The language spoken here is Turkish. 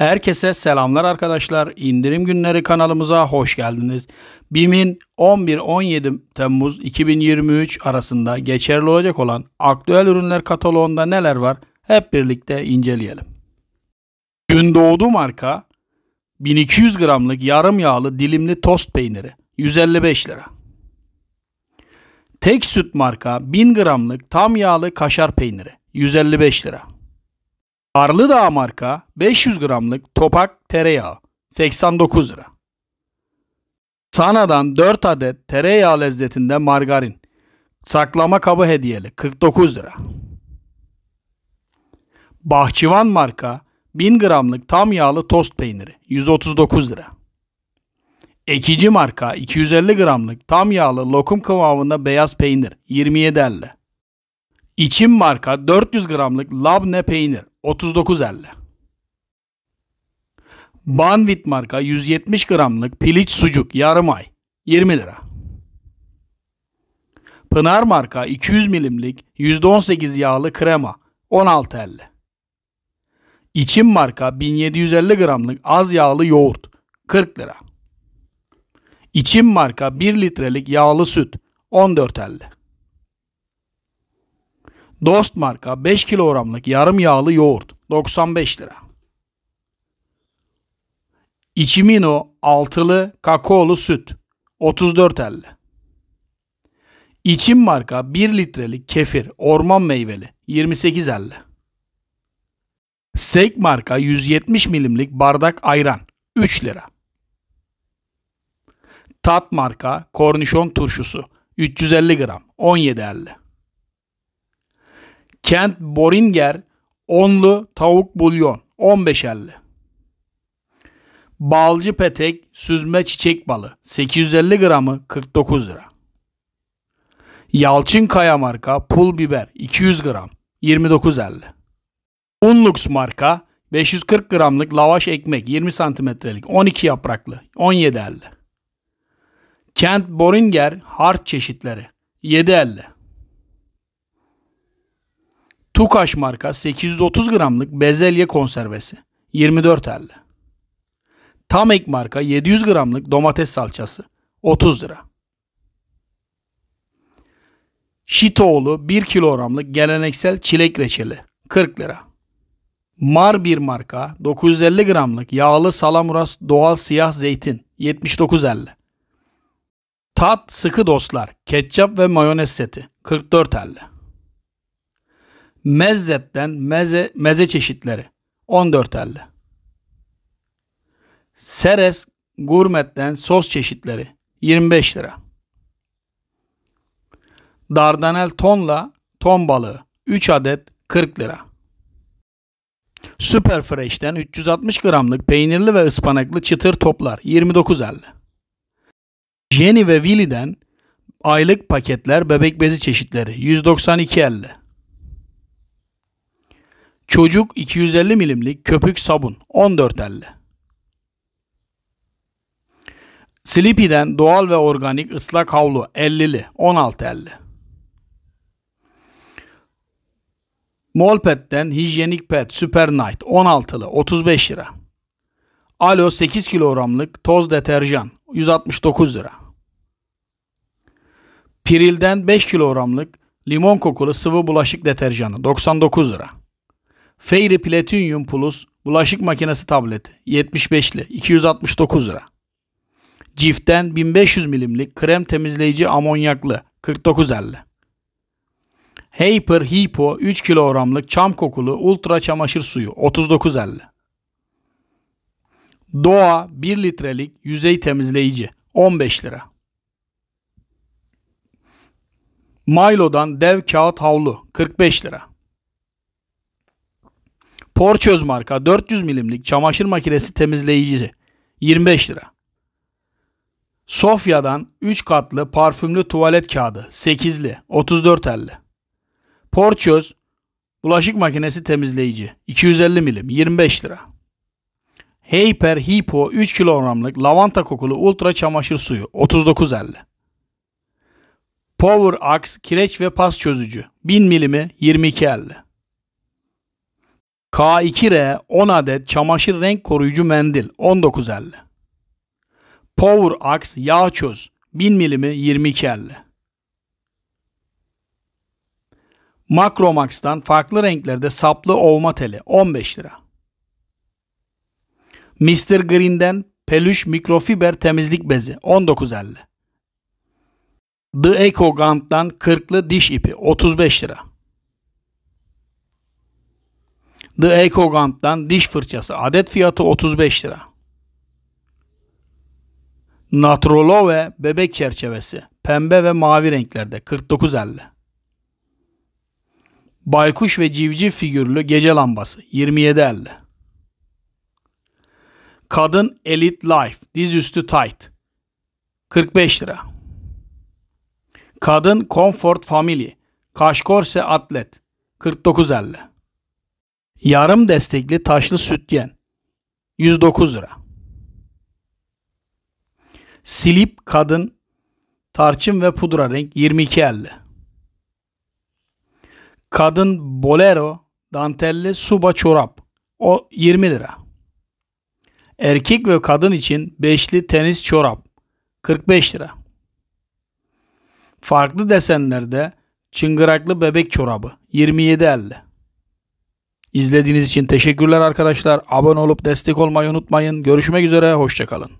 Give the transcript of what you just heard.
Herkese selamlar arkadaşlar. İndirim günleri kanalımıza hoş geldiniz. BİM'in 11-17 Temmuz 2023 arasında geçerli olacak olan aktüel ürünler kataloğunda neler var hep birlikte inceleyelim. Gün doğdu marka 1200 gramlık yarım yağlı dilimli tost peyniri 155 lira. Tek süt marka 1000 gramlık tam yağlı kaşar peyniri 155 lira. Arlıdağ marka 500 gramlık topak tereyağı 89 lira. Sana'dan 4 adet tereyağı lezzetinde margarin. Saklama kabı hediyeli 49 lira. Bahçıvan marka 1000 gramlık tam yağlı tost peyniri 139 lira. Ekici marka 250 gramlık tam yağlı lokum kıvamında beyaz peynir 27 lira. İçim marka 400 gramlık labne peynir 39.50. Banvit marka 170 gramlık piliç sucuk yarım ay 20 lira. Pınar marka 200 milimlik %18 yağlı krema 16.50. İçim marka 1750 gramlık az yağlı yoğurt 40 lira. İçim marka 1 litrelik yağlı süt 14.50. Dost marka 5 kilogramlık yarım yağlı yoğurt 95 lira. İçimino altılı kakaolu süt 34.50. İçim marka 1 litrelik kefir orman meyveli 28.50. Sek marka 170 milimlik bardak ayran 3 lira. Tat marka kornişon turşusu 350 gram 17.50. Kent Boringer onlu tavuk bulyon 15.50. Balcı petek süzme çiçek balı 850 gramı 49 lira. Yalçın Kaya marka pul biber 200 gram 29.50. Unlux marka 540 gramlık lavaş ekmek 20 santimetrelik 12 yapraklı 17.50. Kent Boringer harç çeşitleri 7.50. Tukaş marka 830 gramlık bezelye konservesi 24 24.50. Tamek marka 700 gramlık domates salçası 30 lira. Şitoğlu 1 kilogramlık geleneksel çilek reçeli 40 lira. Mar bir marka 950 gramlık yağlı salamuras doğal siyah zeytin 79.50. Tat sıkı dostlar ketçap ve mayonez seti 44.50 mezzetten meze, meze çeşitleri 14 telli. Seres gurmetten sos çeşitleri 25 lira. Dardanel tonla ton balığı 3 adet 40 lira. Super Fresh'ten 360 gramlık peynirli ve ıspanaklı çıtır toplar 29.50. Jenny ve Willy'den aylık paketler bebek bezi çeşitleri 192.50. Çocuk 250 milimlik köpük sabun 14.50. Sleepy'den doğal ve organik ıslak havlu 50'li 16.50. Molpet'ten hijyenik pet Super Night 16'lı 35 lira. Alo 8 kilogramlık toz deterjan 169 lira. Piril'den 5 kilogramlık limon kokulu sıvı bulaşık deterjanı 99 lira. Fairy Platinum Plus bulaşık makinesi tableti 75'li 269 lira. Cif'ten 1500 milimlik krem temizleyici amonyaklı 49.50. Hyper Hippo 3 kilogramlık çam kokulu ultra çamaşır suyu 39.50. Doğa 1 litrelik yüzey temizleyici 15 lira. Milo'dan dev kağıt havlu 45 lira. Porçöz marka 400 milimlik çamaşır makinesi temizleyicisi 25 lira. Sofya'dan 3 katlı parfümlü tuvalet kağıdı 8'li 34.50. Porçöz bulaşık makinesi temizleyici 250 milim 25 lira. Hyper Hippo 3 kilogramlık lavanta kokulu ultra çamaşır suyu 39.50. Power Axe kireç ve pas çözücü 1000 milimi 22.50. K2R 10 adet çamaşır renk koruyucu mendil 19.50. Power Axe yağ çöz 1000 milimi 22.50. Makromax'tan farklı renklerde saplı ovma teli 15 lira. Mr. Green'den peluş mikrofiber temizlik bezi 19.50. The Eco Gant'tan kırklı diş ipi 35 lira. The Gant'tan diş fırçası adet fiyatı 35 lira. Natrolo ve bebek çerçevesi pembe ve mavi renklerde 49.50. Baykuş ve civciv figürlü gece lambası 27.50. Kadın Elite Life dizüstü tight 45 lira. Kadın Comfort Family Kaşkorse Atlet 49.50. Yarım destekli taşlı süt yen 109 lira. Silip kadın tarçın ve pudra renk 22.50. Kadın bolero dantelli suba çorap o 20 lira. Erkek ve kadın için beşli tenis çorap 45 lira. Farklı desenlerde çıngıraklı bebek çorabı 27.50. İzlediğiniz için teşekkürler arkadaşlar. Abone olup destek olmayı unutmayın. Görüşmek üzere, hoşçakalın.